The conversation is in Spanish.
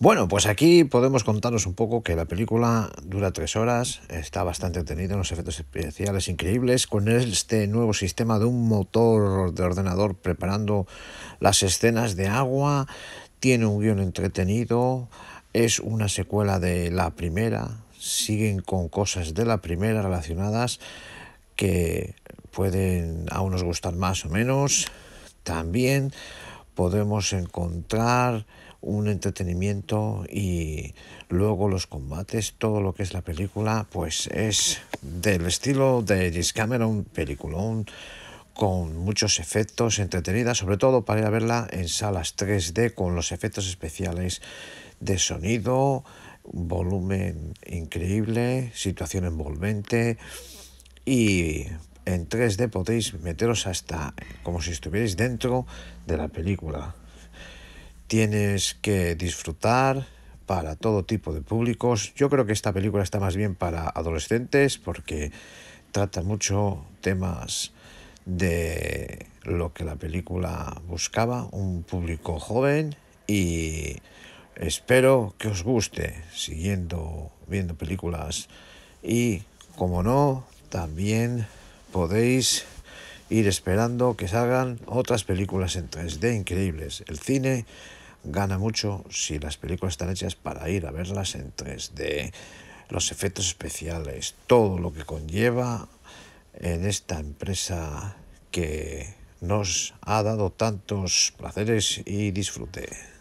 Bueno, pues aquí podemos contaros un poco que la película dura tres horas, está bastante entretenida, los efectos especiales increíbles, con este nuevo sistema de un motor de ordenador preparando las escenas de agua, tiene un guión entretenido, es una secuela de la primera, siguen con cosas de la primera relacionadas que pueden a unos gustar más o menos. También podemos encontrar un entretenimiento y luego los combates, todo lo que es la película, pues es del estilo de un peliculón con muchos efectos, entretenida, sobre todo para ir a verla en salas 3D con los efectos especiales de sonido, volumen increíble, situación envolvente y en 3D podéis meteros hasta como si estuvierais dentro de la película tienes que disfrutar para todo tipo de públicos. Yo creo que esta película está más bien para adolescentes porque trata mucho temas de lo que la película buscaba, un público joven y espero que os guste siguiendo viendo películas y como no, también podéis ir esperando que salgan otras películas en 3D increíbles. El cine gana mucho si las películas están hechas para ir a verlas en 3D, los efectos especiales, todo lo que conlleva en esta empresa que nos ha dado tantos placeres y disfrute.